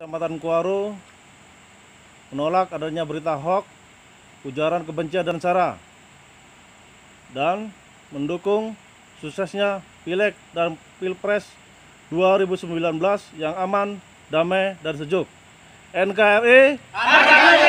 Kecamatan Kuaru menolak adanya berita hoax, ujaran kebencian dan cara dan mendukung suksesnya Pileg dan Pilpres 2019 yang aman, damai dan sejuk. NKRI